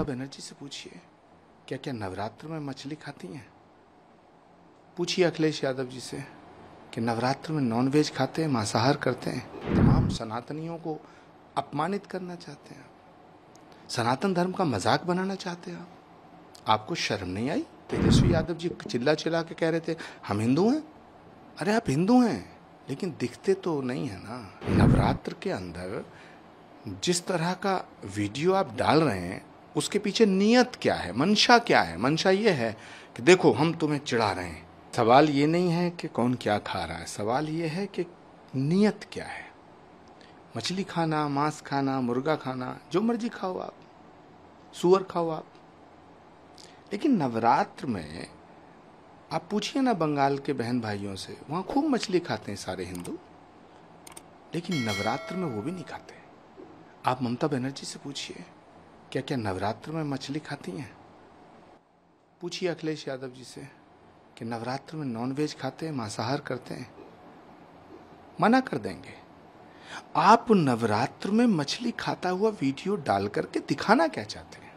ममता बनर्जी से पूछिए क्या क्या नवरात्र में मछली खाती हैं पूछिए अखिलेश यादव जी से कि नवरात्र में नॉनवेज खाते हैं मांसाहार करते हैं तमाम सनातनियों को अपमानित करना चाहते हैं सनातन धर्म का मजाक बनाना चाहते हैं आपको शर्म नहीं आई तेजस्वी यादव जी चिल्ला चिल्ला के कह रहे थे हम हिंदू हैं अरे आप हिंदू हैं लेकिन दिखते तो नहीं है ना नवरात्र के अंदर जिस तरह का वीडियो आप डाल रहे हैं उसके पीछे नियत क्या है मंशा क्या है मंशा ये है कि देखो हम तुम्हें चिढ़ा रहे हैं सवाल ये नहीं है कि कौन क्या खा रहा है सवाल ये है कि नियत क्या है मछली खाना मांस खाना मुर्गा खाना जो मर्जी खाओ आप सुअर खाओ आप लेकिन नवरात्र में आप पूछिए ना बंगाल के बहन भाइयों से वहाँ खूब मछली खाते हैं सारे हिंदू लेकिन नवरात्र में वो भी नहीं खाते आप ममता बनर्जी से पूछिए क्या क्या नवरात्र में मछली खाती हैं पूछिए अखिलेश यादव जी से कि नवरात्र में नॉनवेज खाते हैं मांसाहार करते हैं मना कर देंगे आप नवरात्र में मछली खाता हुआ वीडियो डाल करके दिखाना क्या चाहते हैं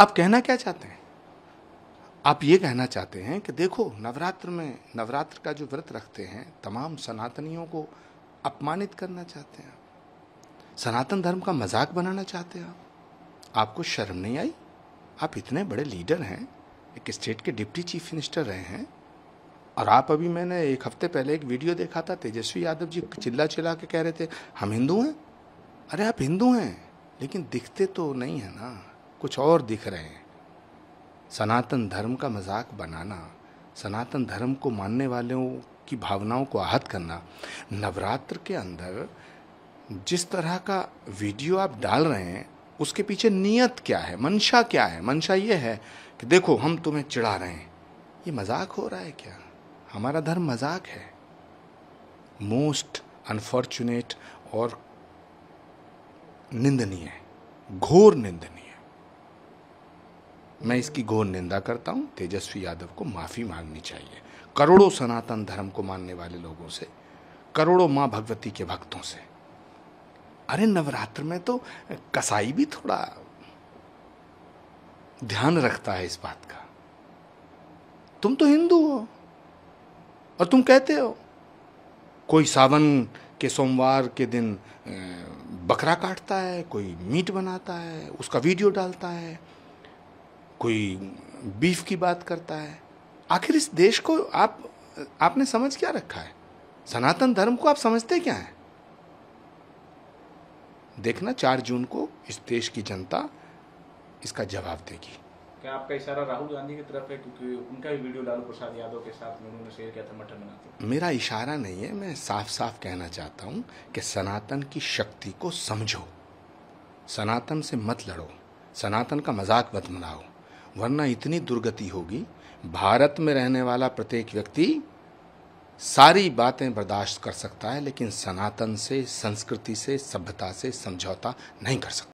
आप कहना क्या चाहते हैं आप ये कहना चाहते हैं कि देखो नवरात्र में नवरात्र का जो व्रत रखते हैं तमाम सनातनियों को अपमानित करना चाहते हैं सनातन धर्म का मजाक बनाना चाहते हैं आप आपको शर्म नहीं आई आप इतने बड़े लीडर हैं एक स्टेट के डिप्टी चीफ मिनिस्टर रहे हैं और आप अभी मैंने एक हफ्ते पहले एक वीडियो देखा था तेजस्वी यादव जी चिल्ला चिल्ला के कह रहे थे हम हिंदू हैं अरे आप हिंदू हैं लेकिन दिखते तो नहीं है ना कुछ और दिख रहे हैं सनातन धर्म का मजाक बनाना सनातन धर्म को मानने वालों की भावनाओं को आहत करना नवरात्र के अंदर जिस तरह का वीडियो आप डाल रहे हैं उसके पीछे नियत क्या है मंशा क्या है मंशा ये है कि देखो हम तुम्हें चिढ़ा रहे हैं ये मजाक हो रहा है क्या हमारा धर्म मजाक है मोस्ट अनफॉर्चुनेट और निंदनीय घोर निंदनीय मैं इसकी घोर निंदा करता हूं तेजस्वी यादव को माफ़ी मांगनी चाहिए करोड़ों सनातन धर्म को मानने वाले लोगों से करोड़ों मां भगवती के भक्तों से अरे नवरात्र में तो कसाई भी थोड़ा ध्यान रखता है इस बात का तुम तो हिंदू हो और तुम कहते हो कोई सावन के सोमवार के दिन बकरा काटता है कोई मीट बनाता है उसका वीडियो डालता है कोई बीफ की बात करता है आखिर इस देश को आप आपने समझ क्या रखा है सनातन धर्म को आप समझते क्या हैं देखना चार जून को इस देश की जनता इसका जवाब देगी क्या आपका इशारा राहुल गांधी की तरफ है क्योंकि उनका भी वीडियो लालू प्रसाद यादव के साथ उन्होंने शेयर किया था मटन बनाते मेरा इशारा नहीं है मैं साफ साफ कहना चाहता हूँ कि सनातन की शक्ति को समझो सनातन से मत लड़ो सनातन का मजाक मत मनाओ वरना इतनी दुर्गति होगी भारत में रहने वाला प्रत्येक व्यक्ति सारी बातें बर्दाश्त कर सकता है लेकिन सनातन से संस्कृति से सभ्यता से समझौता नहीं कर सकता